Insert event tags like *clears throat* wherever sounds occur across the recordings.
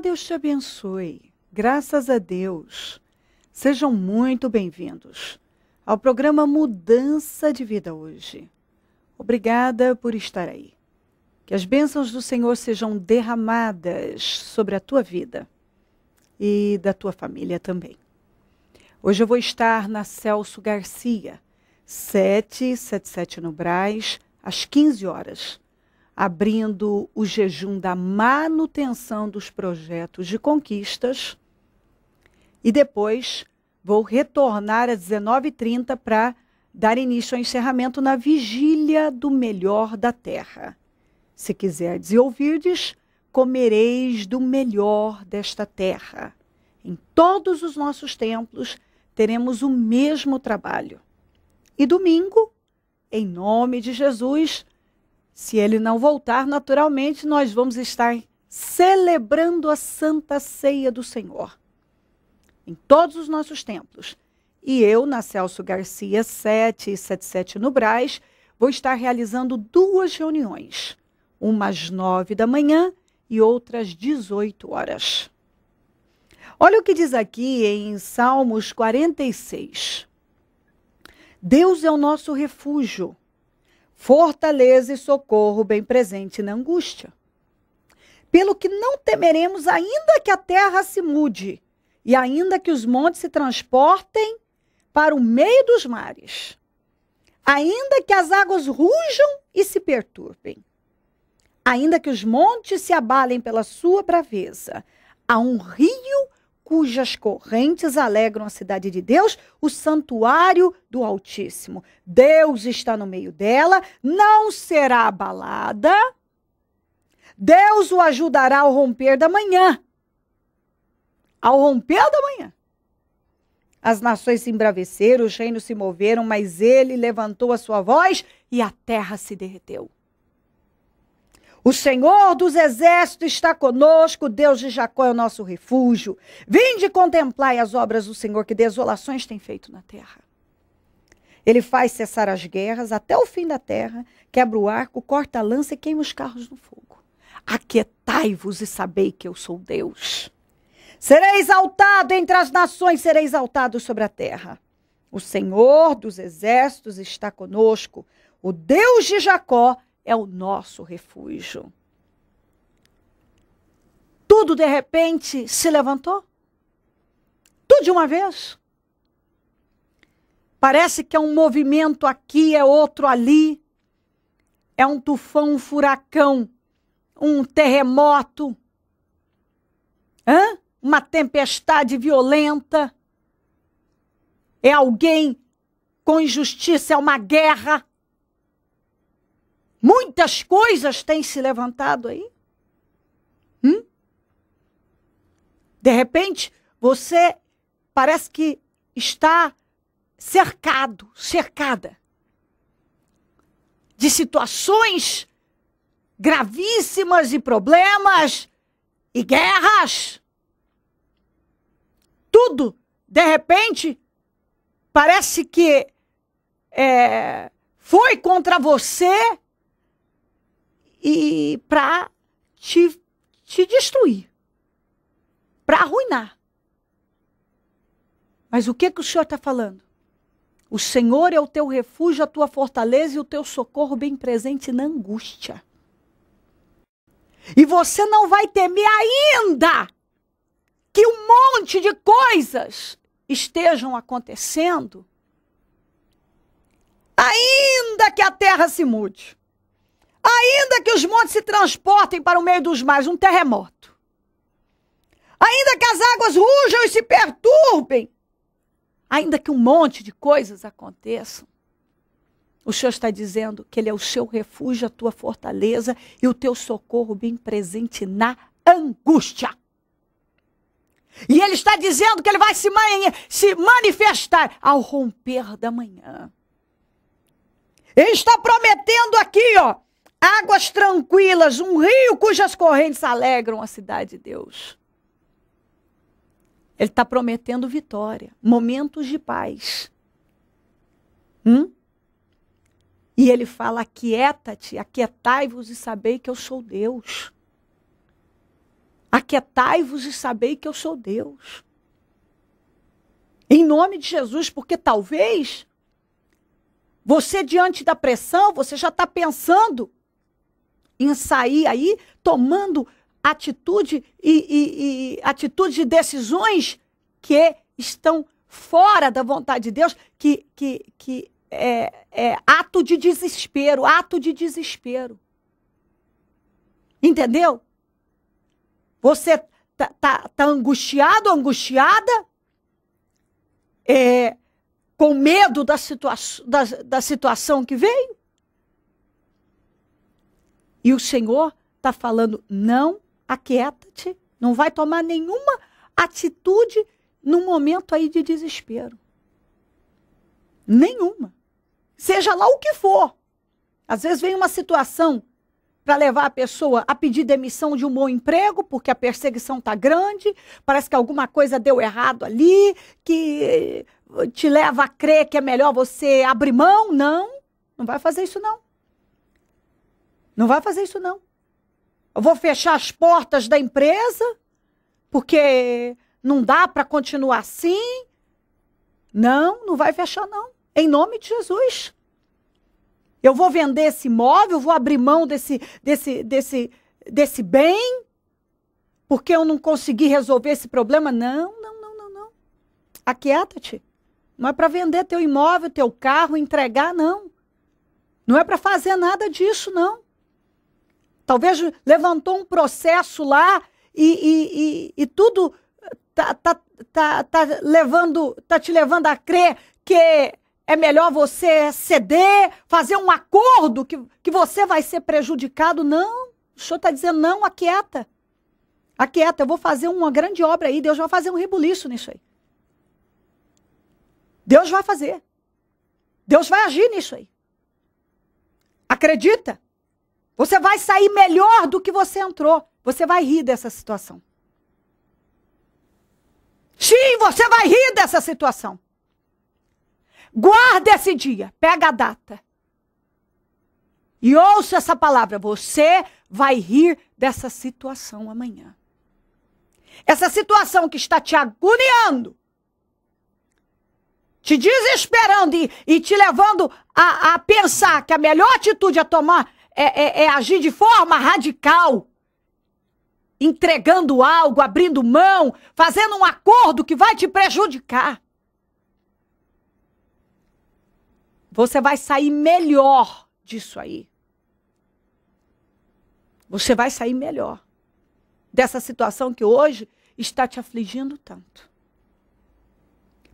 Deus te abençoe. Graças a Deus. Sejam muito bem-vindos ao programa Mudança de Vida hoje. Obrigada por estar aí. Que as bênçãos do Senhor sejam derramadas sobre a tua vida e da tua família também. Hoje eu vou estar na Celso Garcia, 777 no Braz, às 15 horas abrindo o jejum da manutenção dos projetos de conquistas. E depois vou retornar às 19h30 para dar início ao encerramento na vigília do melhor da terra. Se quiserdes e ouvirdes, comereis do melhor desta terra. Em todos os nossos templos teremos o mesmo trabalho. E domingo, em nome de Jesus, se ele não voltar, naturalmente nós vamos estar celebrando a Santa Ceia do Senhor em todos os nossos templos. E eu, na Celso Garcia 777 no Braz, vou estar realizando duas reuniões, uma às 9 da manhã e outra às 18 horas. Olha o que diz aqui em Salmos 46. Deus é o nosso refúgio fortaleza e socorro bem presente na angústia. Pelo que não temeremos, ainda que a terra se mude, e ainda que os montes se transportem para o meio dos mares, ainda que as águas rujam e se perturbem, ainda que os montes se abalem pela sua braveza, há um rio cujas correntes alegram a cidade de Deus, o santuário do Altíssimo. Deus está no meio dela, não será abalada. Deus o ajudará ao romper da manhã. Ao romper da manhã. As nações se embraveceram, os reinos se moveram, mas ele levantou a sua voz e a terra se derreteu. O Senhor dos Exércitos está conosco, Deus de Jacó é o nosso refúgio. Vinde contemplai as obras do Senhor, que desolações tem feito na terra. Ele faz cessar as guerras até o fim da terra, quebra o arco, corta a lança e queima os carros no fogo. Aquietai-vos e sabei que eu sou Deus. Serei exaltado entre as nações, serei exaltado sobre a terra. O Senhor dos Exércitos está conosco, o Deus de Jacó é o nosso refúgio. Tudo de repente se levantou. Tudo de uma vez. Parece que é um movimento aqui, é outro ali. É um tufão, um furacão, um terremoto. Hã? Uma tempestade violenta. É alguém com injustiça, é uma guerra. Muitas coisas têm se levantado aí. Hum? De repente, você parece que está cercado, cercada de situações gravíssimas e problemas e guerras. Tudo, de repente, parece que é, foi contra você e para te, te destruir, para arruinar. Mas o que, que o Senhor está falando? O Senhor é o teu refúgio, a tua fortaleza e o teu socorro bem presente na angústia. E você não vai temer ainda que um monte de coisas estejam acontecendo, ainda que a terra se mude. Ainda que os montes se transportem para o meio dos mares, um terremoto. Ainda que as águas rujam e se perturbem. Ainda que um monte de coisas aconteçam. O Senhor está dizendo que Ele é o seu refúgio, a tua fortaleza e o teu socorro bem presente na angústia. E Ele está dizendo que Ele vai se, se manifestar ao romper da manhã. Ele está prometendo aqui, ó, Águas tranquilas, um rio cujas correntes alegram a cidade de Deus. Ele está prometendo vitória, momentos de paz. Hum? E ele fala: aquieta-te, aquietai-vos e sabei que eu sou Deus. Aquietai-vos e sabei que eu sou Deus. Em nome de Jesus, porque talvez você, diante da pressão, você já está pensando em sair aí tomando atitude e, e, e atitude de decisões que estão fora da vontade de Deus, que, que, que é, é ato de desespero, ato de desespero. Entendeu? Você tá, tá, tá angustiado, angustiada, é, com medo da, situa da, da situação que veio, e o Senhor está falando: não, aquieta-te, não vai tomar nenhuma atitude num momento aí de desespero. Nenhuma. Seja lá o que for. Às vezes vem uma situação para levar a pessoa a pedir demissão de um bom emprego, porque a perseguição está grande, parece que alguma coisa deu errado ali, que eh, te leva a crer que é melhor você abrir mão. Não, não vai fazer isso não. Não vai fazer isso, não. Eu vou fechar as portas da empresa, porque não dá para continuar assim. Não, não vai fechar, não. Em nome de Jesus. Eu vou vender esse imóvel, vou abrir mão desse, desse, desse, desse bem, porque eu não consegui resolver esse problema. Não, não, não, não, não. Aquieta-te. Não é para vender teu imóvel, teu carro, entregar, não. Não é para fazer nada disso, não. Talvez levantou um processo lá e, e, e, e tudo tá, tá, tá, tá, levando, tá te levando a crer que é melhor você ceder, fazer um acordo que, que você vai ser prejudicado. Não, o senhor está dizendo não, aquieta. Aquieta, eu vou fazer uma grande obra aí, Deus vai fazer um rebuliço nisso aí. Deus vai fazer. Deus vai agir nisso aí. Acredita? Você vai sair melhor do que você entrou. Você vai rir dessa situação. Sim, você vai rir dessa situação. Guarda esse dia, pega a data. E ouça essa palavra: você vai rir dessa situação amanhã. Essa situação que está te agoniando, te desesperando e, e te levando a, a pensar que a melhor atitude a tomar é, é, é agir de forma radical, entregando algo, abrindo mão, fazendo um acordo que vai te prejudicar. Você vai sair melhor disso aí. Você vai sair melhor dessa situação que hoje está te afligindo tanto.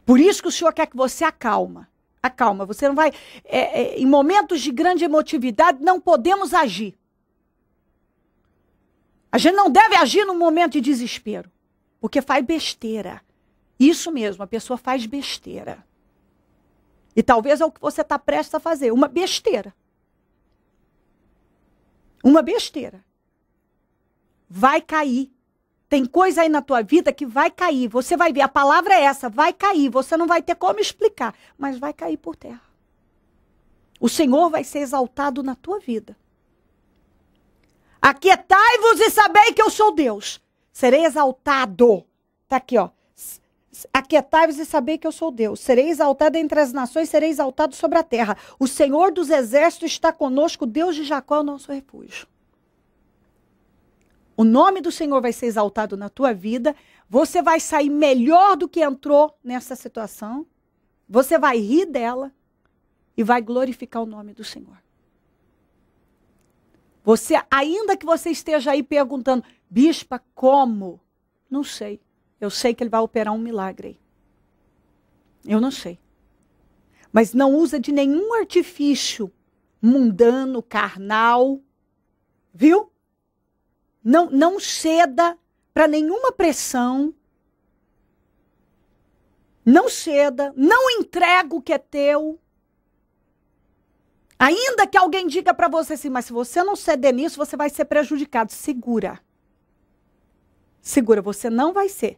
Por isso que o Senhor quer que você acalma calma Você não vai. É, é, em momentos de grande emotividade, não podemos agir. A gente não deve agir num momento de desespero, porque faz besteira. Isso mesmo, a pessoa faz besteira. E talvez é o que você está prestes a fazer uma besteira. Uma besteira. Vai cair tem coisa aí na tua vida que vai cair. Você vai ver, a palavra é essa, vai cair. Você não vai ter como explicar, mas vai cair por terra. O Senhor vai ser exaltado na tua vida. Aquietai-vos e sabei que eu sou Deus. Serei exaltado. Tá aqui, ó. Aquietai-vos e sabei que eu sou Deus. Serei exaltado entre as nações, serei exaltado sobre a terra. O Senhor dos exércitos está conosco, Deus de Jacó é o nosso refúgio. O nome do Senhor vai ser exaltado na tua vida. Você vai sair melhor do que entrou nessa situação. Você vai rir dela e vai glorificar o nome do Senhor. Você, ainda que você esteja aí perguntando, bispa, como? Não sei. Eu sei que ele vai operar um milagre aí. Eu não sei. Mas não usa de nenhum artifício mundano, carnal, viu? Não, não ceda para nenhuma pressão. Não ceda, não entrega o que é teu. Ainda que alguém diga para você assim, mas se você não ceder nisso, você vai ser prejudicado. Segura. Segura, você não vai ser.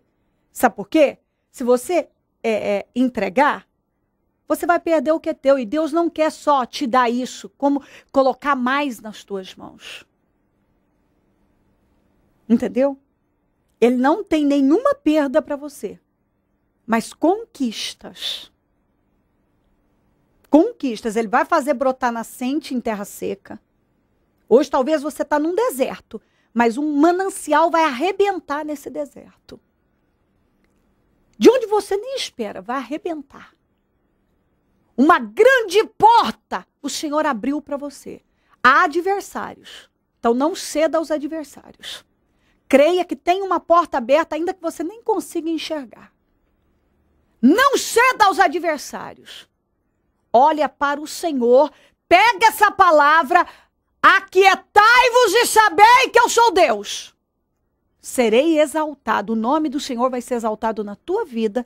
Sabe por quê? Se você é, é, entregar, você vai perder o que é teu. E Deus não quer só te dar isso, como colocar mais nas tuas mãos. Entendeu? Ele não tem nenhuma perda para você, mas conquistas. Conquistas. Ele vai fazer brotar nascente em terra seca. Hoje talvez você está num deserto, mas um manancial vai arrebentar nesse deserto. De onde você nem espera, vai arrebentar. Uma grande porta o Senhor abriu para você. Há adversários. Então não ceda aos adversários. Creia que tem uma porta aberta, ainda que você nem consiga enxergar. Não ceda aos adversários. Olha para o Senhor, pega essa palavra, aquietai-vos e sabei que eu sou Deus. Serei exaltado, o nome do Senhor vai ser exaltado na tua vida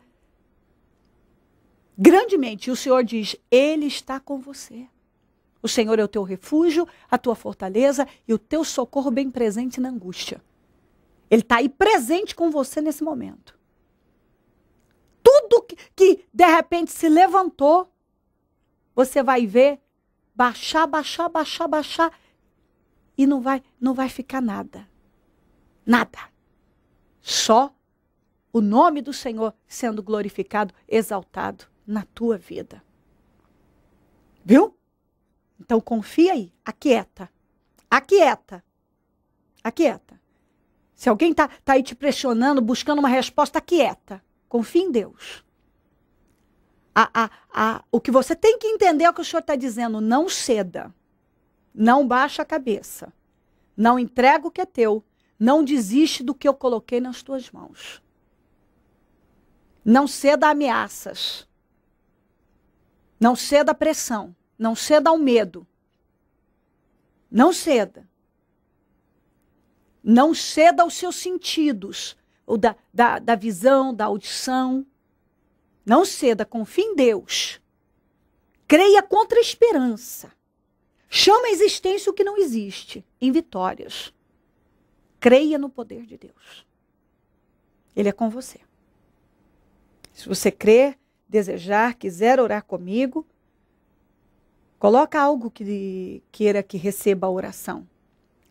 grandemente. E o Senhor diz: Ele está com você. O Senhor é o teu refúgio, a tua fortaleza e o teu socorro bem presente na angústia. Ele está aí presente com você nesse momento. Tudo que, que de repente se levantou, você vai ver baixar, baixar, baixar, baixar e não vai, não vai ficar nada. Nada. Só o nome do Senhor sendo glorificado, exaltado na tua vida. Viu? Então confia aí, aquieta. Aquieta. Aquieta. Se alguém está tá aí te pressionando, buscando uma resposta, quieta. Confia em Deus. A, a, a, o que você tem que entender é o que o Senhor está dizendo. Não ceda. Não baixa a cabeça. Não entrega o que é teu. Não desiste do que eu coloquei nas tuas mãos. Não ceda a ameaças. Não ceda a pressão. Não ceda ao medo. Não ceda. Não ceda aos seus sentidos, ou da, da, da visão, da audição. Não ceda, confie em Deus. Creia contra a esperança. Chama a existência o que não existe, em vitórias. Creia no poder de Deus. Ele é com você. Se você crer, desejar, quiser orar comigo, coloca algo que queira que receba a oração.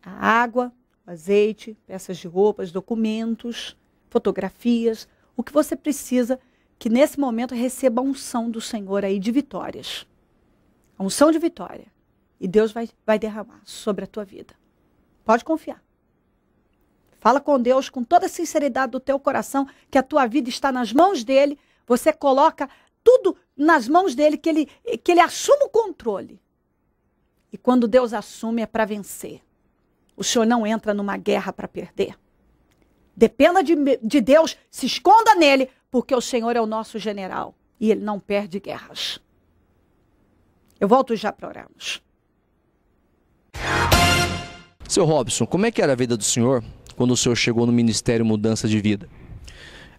A água, azeite, peças de roupas, documentos, fotografias, o que você precisa que nesse momento receba a unção do Senhor aí de vitórias. A unção de vitória. E Deus vai, vai derramar sobre a tua vida. Pode confiar. Fala com Deus com toda a sinceridade do teu coração, que a tua vida está nas mãos dele. Você coloca tudo nas mãos dele, que ele, que ele assuma o controle. E quando Deus assume, é para vencer. O senhor não entra numa guerra para perder. Dependa de, de Deus, se esconda nele, porque o Senhor é o nosso general e ele não perde guerras. Eu volto já para orarmos. Seu Robson, como é que era a vida do senhor quando o senhor chegou no Ministério Mudança de Vida?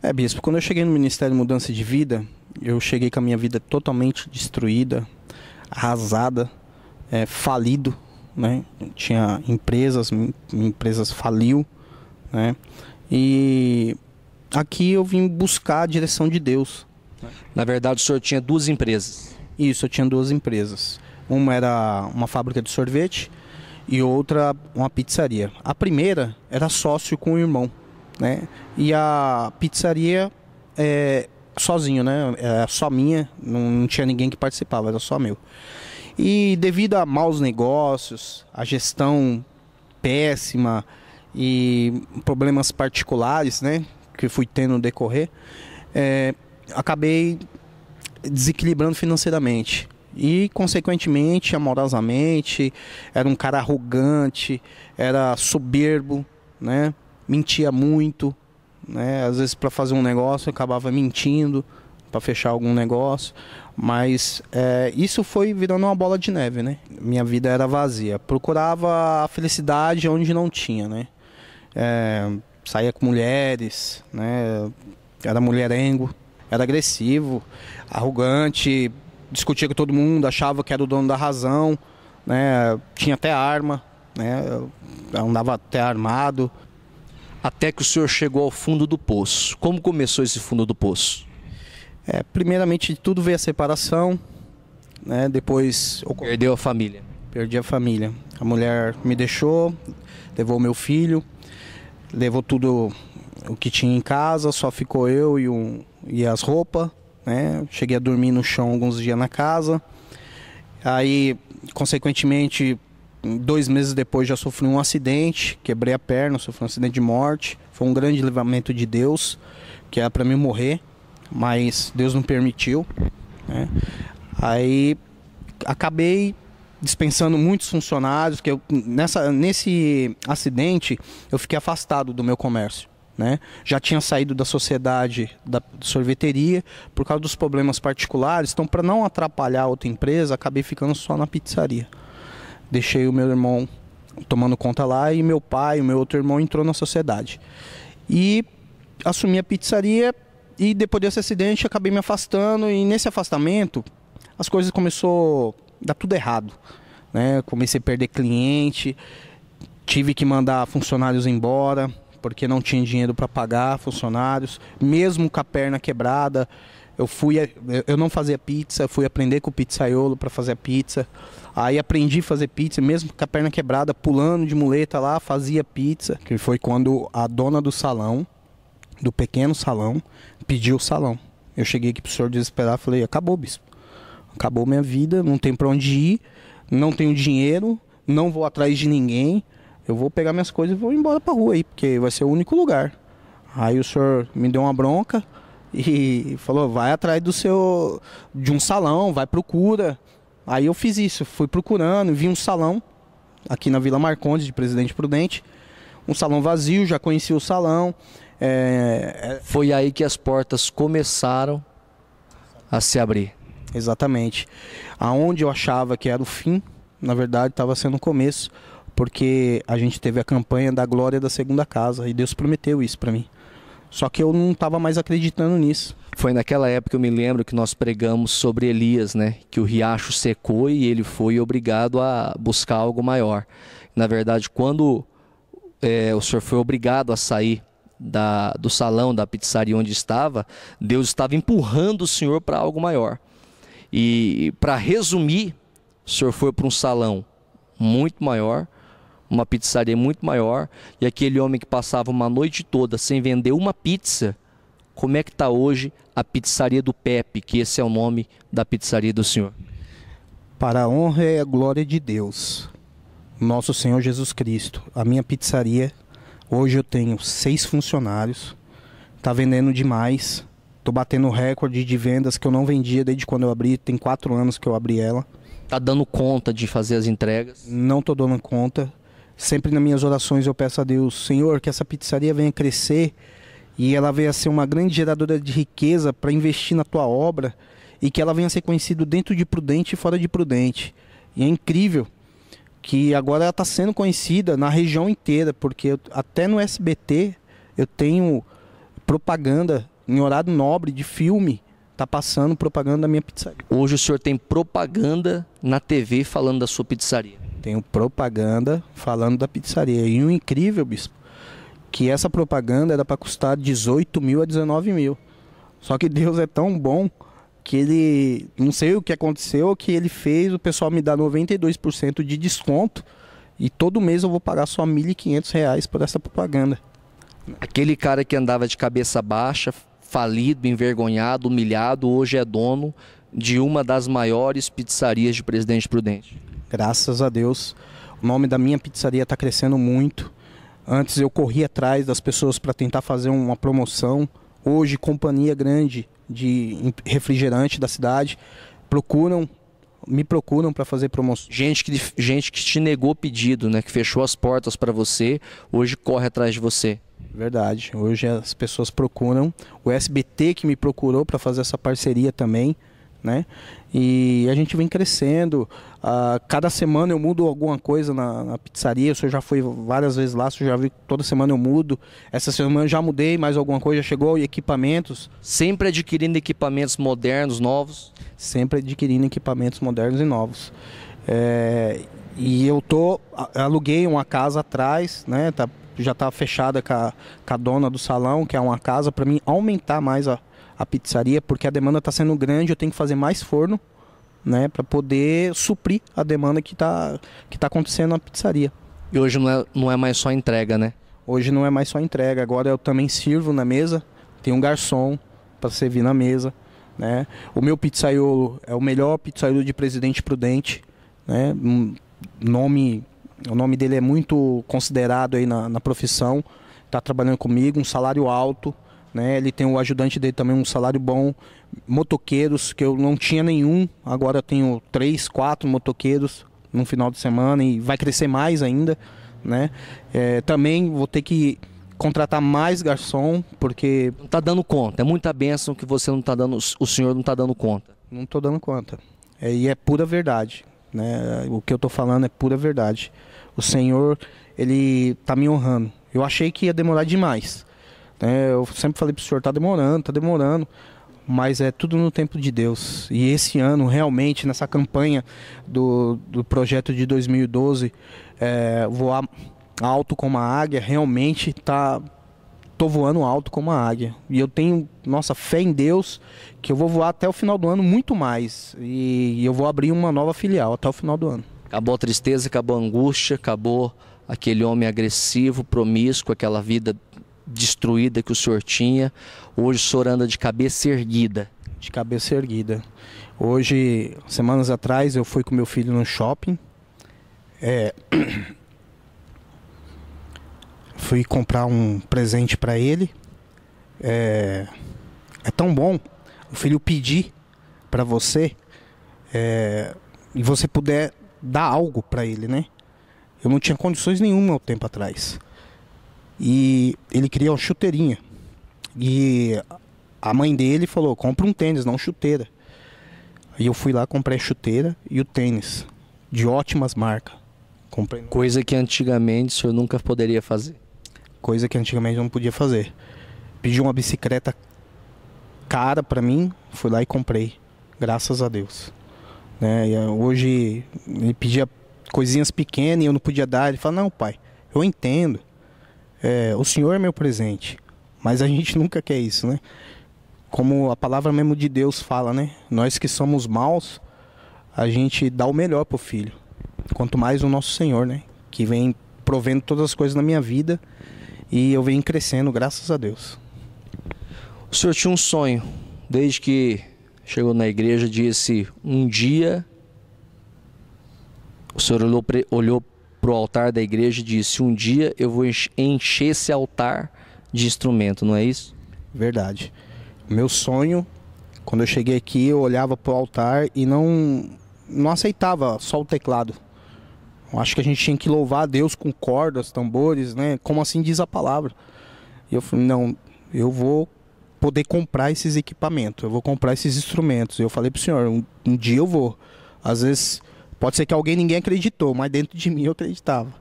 É, bispo, quando eu cheguei no Ministério Mudança de Vida, eu cheguei com a minha vida totalmente destruída, arrasada, é, falido né? Tinha empresas, empresas faliu, né? E aqui eu vim buscar a direção de Deus. Na verdade, o senhor tinha duas empresas. Isso, eu tinha duas empresas. Uma era uma fábrica de sorvete e outra uma pizzaria. A primeira era sócio com o irmão, né? E a pizzaria é sozinho, né? Era só minha, não, não tinha ninguém que participava, era só meu. E devido a maus negócios, a gestão péssima e problemas particulares, né, que fui tendo no decorrer, é, acabei desequilibrando financeiramente e consequentemente amorosamente era um cara arrogante era soberbo né mentia muito né às vezes para fazer um negócio acabava mentindo para fechar algum negócio. Mas é, isso foi virando uma bola de neve, né? Minha vida era vazia. Procurava a felicidade onde não tinha, né? É, saía com mulheres, né? Era mulherengo, era agressivo, arrogante, discutia com todo mundo, achava que era o dono da razão, né? Tinha até arma, né? Eu andava até armado. Até que o senhor chegou ao fundo do poço. Como começou esse fundo do poço? É, primeiramente de tudo veio a separação, né? Depois perdeu a família. Perdi a família. A mulher me deixou, levou meu filho, levou tudo o que tinha em casa, só ficou eu e, um, e as roupas, né? Cheguei a dormir no chão alguns dias na casa. Aí, consequentemente, dois meses depois já sofri um acidente, quebrei a perna, sofri um acidente de morte. Foi um grande levamento de Deus, que era é para mim morrer mas Deus não permitiu. Né? Aí acabei dispensando muitos funcionários, que eu, nessa, nesse acidente eu fiquei afastado do meu comércio. Né? Já tinha saído da sociedade da sorveteria por causa dos problemas particulares, então para não atrapalhar outra empresa, acabei ficando só na pizzaria. Deixei o meu irmão tomando conta lá e meu pai, o meu outro irmão entrou na sociedade. E assumi a pizzaria e depois desse acidente, acabei me afastando e nesse afastamento, as coisas começou a dar tudo errado, né? Comecei a perder cliente, tive que mandar funcionários embora porque não tinha dinheiro para pagar funcionários, mesmo com a perna quebrada, eu fui eu não fazia pizza, fui aprender com o pizzaiolo para fazer a pizza. Aí aprendi a fazer pizza, mesmo com a perna quebrada, pulando de muleta lá, fazia pizza, que foi quando a dona do salão do pequeno salão, pediu o salão. Eu cheguei aqui pro senhor desesperado, falei, acabou, bispo. Acabou minha vida, não tem para onde ir, não tenho dinheiro, não vou atrás de ninguém. Eu vou pegar minhas coisas e vou embora pra rua aí, porque vai ser o único lugar. Aí o senhor me deu uma bronca e falou, vai atrás do seu de um salão, vai procura. Aí eu fiz isso, fui procurando, vi um salão aqui na Vila Marcondes de Presidente Prudente, um salão vazio, já conheci o salão. É, é... Foi aí que as portas começaram a se abrir. Exatamente. Aonde eu achava que era o fim, na verdade estava sendo o começo, porque a gente teve a campanha da glória da segunda casa e Deus prometeu isso para mim. Só que eu não estava mais acreditando nisso. Foi naquela época, eu me lembro, que nós pregamos sobre Elias, né? Que o riacho secou e ele foi obrigado a buscar algo maior. Na verdade, quando é, o senhor foi obrigado a sair da, do salão da pizzaria onde estava, Deus estava empurrando o senhor para algo maior. E para resumir, o senhor foi para um salão muito maior, uma pizzaria muito maior, e aquele homem que passava uma noite toda sem vender uma pizza, como é que está hoje a pizzaria do Pepe, que esse é o nome da pizzaria do senhor? Para a honra e a glória de Deus, nosso Senhor Jesus Cristo, a minha pizzaria Hoje eu tenho seis funcionários, tá vendendo demais. Tô batendo recorde de vendas que eu não vendia desde quando eu abri, tem quatro anos que eu abri ela. Tá dando conta de fazer as entregas? Não tô dando conta. Sempre nas minhas orações eu peço a Deus, Senhor, que essa pizzaria venha crescer e ela venha ser uma grande geradora de riqueza para investir na tua obra e que ela venha ser conhecida dentro de Prudente e fora de Prudente. E é incrível que agora está sendo conhecida na região inteira, porque eu, até no SBT eu tenho propaganda em horário nobre de filme, tá passando propaganda da minha pizzaria. Hoje o senhor tem propaganda na TV falando da sua pizzaria. Tenho propaganda falando da pizzaria. E o um incrível, bispo, que essa propaganda era para custar 18 mil a 19 mil. Só que Deus é tão bom que ele, não sei o que aconteceu, que ele fez, o pessoal me dá 92% de desconto e todo mês eu vou pagar só R$ 1.500 por essa propaganda. Aquele cara que andava de cabeça baixa, falido, envergonhado, humilhado, hoje é dono de uma das maiores pizzarias de Presidente Prudente. Graças a Deus. O nome da minha pizzaria está crescendo muito. Antes eu corria atrás das pessoas para tentar fazer uma promoção hoje companhia grande de refrigerante da cidade procuram me procuram para fazer promoção. Gente que, gente que te negou pedido, né? Que fechou as portas para você, hoje corre atrás de você. Verdade. Hoje as pessoas procuram. O SBT que me procurou para fazer essa parceria também né? E a gente vem crescendo. Uh, cada semana eu mudo alguma coisa na, na pizzaria. O senhor já foi várias vezes lá, o senhor já viu toda semana eu mudo. Essa semana já mudei mais alguma coisa, chegou e equipamentos. Sempre adquirindo equipamentos modernos, novos. Sempre adquirindo equipamentos modernos e novos. É, e eu tô aluguei uma casa atrás, né? Tá já tá fechada com a, com a dona do salão, que é uma casa, para mim aumentar mais a, a pizzaria, porque a demanda está sendo grande, eu tenho que fazer mais forno, né, para poder suprir a demanda que tá, que tá acontecendo na pizzaria. E hoje não é, não é mais só entrega, né? Hoje não é mais só entrega, agora eu também sirvo na mesa, tem um garçom para servir na mesa, né? O meu pizzaiolo é o melhor pizzaiolo de Presidente Prudente, né? Um nome o nome dele é muito considerado aí na, na profissão. Está trabalhando comigo, um salário alto. Né? Ele tem o ajudante dele também, um salário bom. Motoqueiros, que eu não tinha nenhum. Agora eu tenho três, quatro motoqueiros no final de semana e vai crescer mais ainda. Né? É, também vou ter que contratar mais garçom, porque. Não tá dando conta. É muita benção que você não está dando. O senhor não está dando conta. Não estou dando conta. É, e é pura verdade. Né? O que eu estou falando é pura verdade. O Senhor, Ele está me honrando. Eu achei que ia demorar demais. Né? Eu sempre falei para o Senhor, está demorando, está demorando. Mas é tudo no tempo de Deus. E esse ano, realmente, nessa campanha do, do projeto de 2012, é, voar alto como a águia, realmente está tô voando alto como a águia. E eu tenho, nossa, fé em Deus que eu vou voar até o final do ano muito mais. E eu vou abrir uma nova filial até o final do ano. Acabou a tristeza, acabou a angústia, acabou aquele homem agressivo, promíscuo, aquela vida destruída que o senhor tinha. Hoje o senhor anda de cabeça erguida. De cabeça erguida. Hoje, semanas atrás, eu fui com meu filho no shopping. É, *clears throat* fui comprar um presente para ele. É, é tão bom o filho pedir para você é, e você puder dar algo para ele, né? Eu não tinha condições nenhuma há um tempo atrás. E ele queria uma chuteirinha. E a mãe dele falou: compra um tênis, não chuteira. E eu fui lá, comprei a chuteira e o tênis. De ótimas marcas. Comprei. Coisa que antigamente o senhor nunca poderia fazer coisa que antigamente não podia fazer. Pedi uma bicicleta cara para mim, fui lá e comprei, graças a Deus. Né? E ah, hoje ele pedia coisinhas pequenas e eu não podia dar. Ele fala: Não, pai, eu entendo. É, o senhor é meu presente. Mas a gente *laughs* nunca quer isso, né? Como a palavra mesmo de Deus fala, né? Nós que somos maus, a gente dá o melhor pro filho. Quanto mais o nosso Senhor, né? Que vem provendo todas as coisas na minha vida e eu venho crescendo, graças a Deus. O senhor tinha um sonho, desde que chegou na igreja, disse: um dia. O senhor olhou, olhou para o altar da igreja e disse: Um dia eu vou encher esse altar de instrumento, não é isso? Verdade. Meu sonho, quando eu cheguei aqui, eu olhava para o altar e não, não aceitava só o teclado. Acho que a gente tinha que louvar a Deus com cordas, tambores, né? Como assim diz a palavra. E eu falei, não, eu vou poder comprar esses equipamentos, eu vou comprar esses instrumentos. Eu falei pro senhor, um, um dia eu vou. Às vezes, pode ser que alguém ninguém acreditou, mas dentro de mim eu acreditava.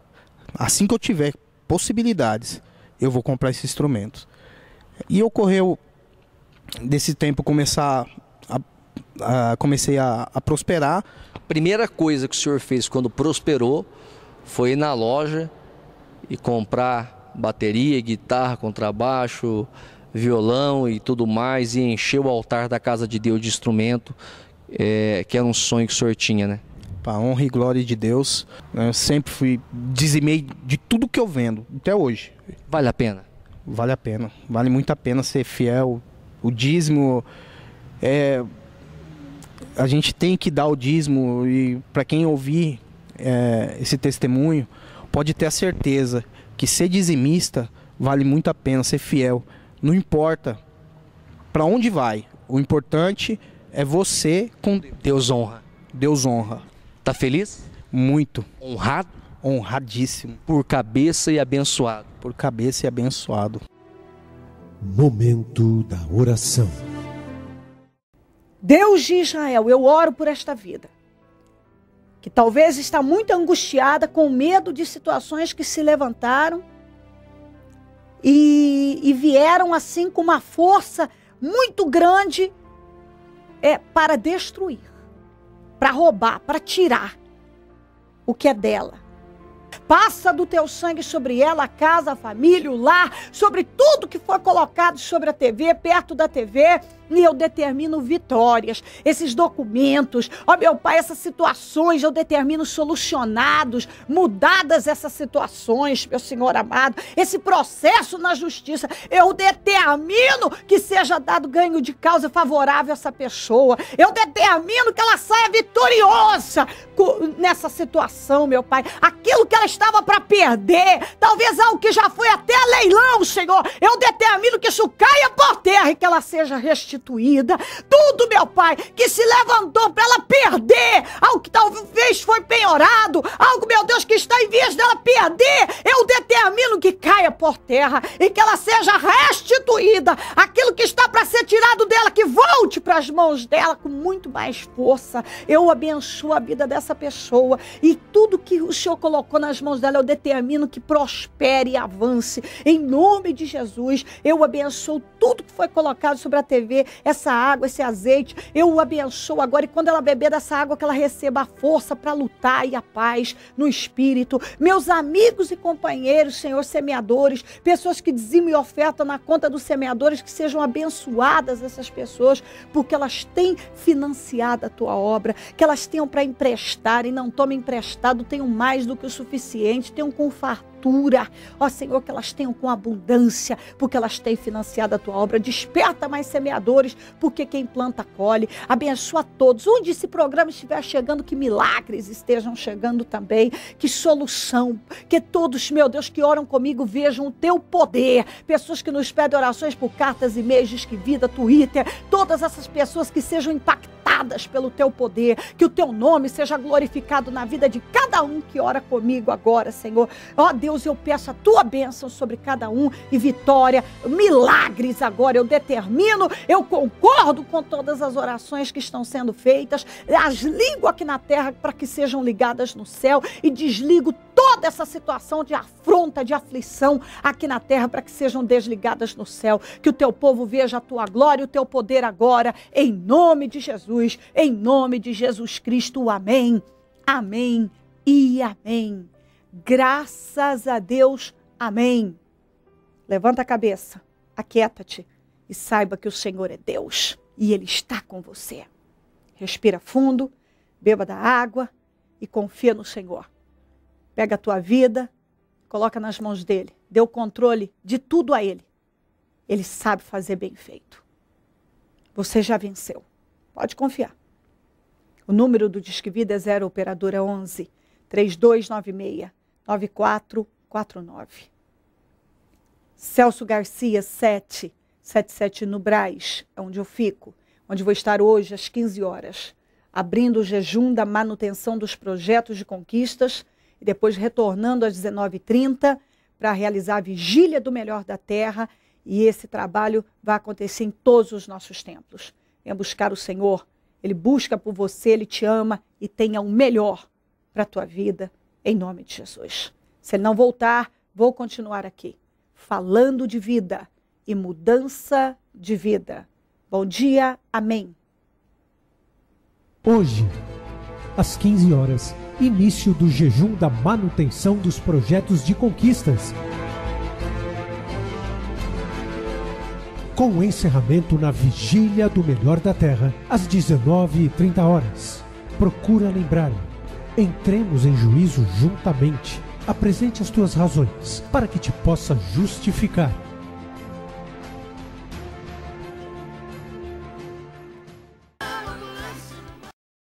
Assim que eu tiver possibilidades, eu vou comprar esses instrumentos. E ocorreu desse tempo começar a, a comecei a, a prosperar primeira coisa que o senhor fez quando prosperou foi ir na loja e comprar bateria, guitarra, contrabaixo, violão e tudo mais, e encher o altar da casa de Deus de instrumento, é, que era um sonho que o senhor tinha, né? Para honra e glória de Deus, né? eu sempre fui dizimei de tudo que eu vendo, até hoje. Vale a pena? Vale a pena, vale muito a pena ser fiel. O dízimo é a gente tem que dar o dízimo e para quem ouvir é, esse testemunho pode ter a certeza que ser dizimista vale muito a pena ser fiel. Não importa para onde vai, o importante é você com Deus. Deus honra. Deus honra. Tá feliz? Muito. Honrado? Honradíssimo. Por cabeça e abençoado. Por cabeça e abençoado. Momento da oração. Deus de Israel, eu oro por esta vida, que talvez está muito angustiada com medo de situações que se levantaram e, e vieram assim com uma força muito grande é para destruir, para roubar, para tirar o que é dela. Passa do teu sangue sobre ela, a casa, a família, o lar, sobre tudo que foi colocado sobre a TV, perto da TV, e eu determino vitórias. Esses documentos, ó meu Pai, essas situações eu determino solucionados, mudadas essas situações, meu Senhor amado. Esse processo na justiça, eu determino que seja dado ganho de causa favorável a essa pessoa. Eu determino que ela saia vitoriosa nessa situação, meu Pai. Aquilo que ela estava para perder, talvez algo que já foi até leilão, Senhor. Eu determino que isso caia por terra e que ela seja restituída prostituída, tudo, meu pai, que se levantou para ela perder, algo que talvez foi penhorado, algo, meu Deus, que está em vias dela perder, eu determino que caia por terra e que ela seja restituída, aquilo que está para ser tirado dela, que volte para as mãos dela com muito mais força. Eu abençoo a vida dessa pessoa e tudo que o Senhor colocou nas mãos dela, eu determino que prospere e avance. Em nome de Jesus, eu abençoo tudo que foi colocado sobre a TV essa água, esse azeite. Eu o abençoo agora e quando ela beber dessa água, que ela receba a força para lutar e a paz no espírito. Meus amigos e companheiros, Senhor, semeadores, pessoas que dizimam e ofertam na conta dos semeadores, que sejam abençoadas essas pessoas, porque elas têm financiado a tua obra, que elas tenham para emprestar e não tomem emprestado, tenham mais do que o suficiente, tenham com Ó Senhor, que elas tenham com abundância, porque elas têm financiado a tua obra. Desperta mais semeadores, porque quem planta colhe. Abençoa todos. Onde esse programa estiver chegando, que milagres estejam chegando também. Que solução. Que todos, meu Deus, que oram comigo vejam o teu poder. Pessoas que nos pedem orações por cartas, e-mails, que vida, Twitter. Todas essas pessoas que sejam impactadas pelo teu poder. Que o teu nome seja glorificado na vida de cada um que ora comigo agora, Senhor. Ó oh, Deus, eu peço a tua bênção sobre cada um e vitória, milagres agora. Eu determino, eu concordo com todas as orações que estão sendo feitas. As ligo aqui na terra para que sejam ligadas no céu e desligo toda essa situação de afronta, de aflição aqui na terra para que sejam desligadas no céu. Que o teu povo veja a tua glória e o teu poder agora, em nome de Jesus. Jesus, em nome de Jesus Cristo. Amém. Amém e amém. Graças a Deus. Amém. Levanta a cabeça, aquieta-te e saiba que o Senhor é Deus e Ele está com você. Respira fundo, beba da água e confia no Senhor. Pega a tua vida, coloca nas mãos dele, dê o controle de tudo a Ele. Ele sabe fazer bem feito. Você já venceu. Pode confiar. O número do Disque Vida é 0 operadora 11 3296 9449. Celso Garcia 7 77 no Braz, é onde eu fico, onde vou estar hoje às 15 horas, abrindo o jejum da manutenção dos projetos de conquistas e depois retornando às 19h30 para realizar a vigília do melhor da terra e esse trabalho vai acontecer em todos os nossos templos. Venha buscar o Senhor. Ele busca por você, ele te ama e tenha o melhor para a tua vida, em nome de Jesus. Se ele não voltar, vou continuar aqui, falando de vida e mudança de vida. Bom dia, amém. Hoje, às 15 horas, início do jejum da manutenção dos projetos de conquistas. com o encerramento na Vigília do Melhor da Terra, às 19h30 horas. Procura lembrar -me. Entremos em juízo juntamente. Apresente as tuas razões para que te possa justificar